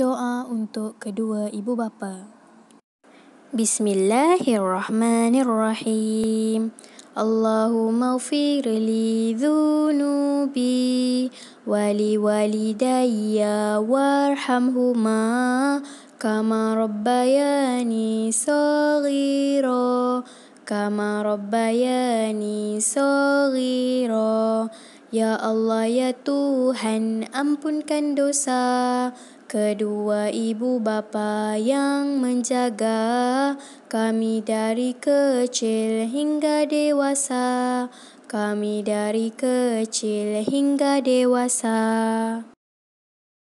Doa untuk kedua ibu bapa. Bismillahirrahmanirrahim. اللهم اغفر لي ذنوبي ولوالدي وارحمهما كما ربياني صغيرا كما ربياني صغيرا Ya Allah ya Tuhan ampunkan dosa kedua ibu bapa yang menjaga kami dari kecil hingga dewasa kami dari kecil hingga dewasa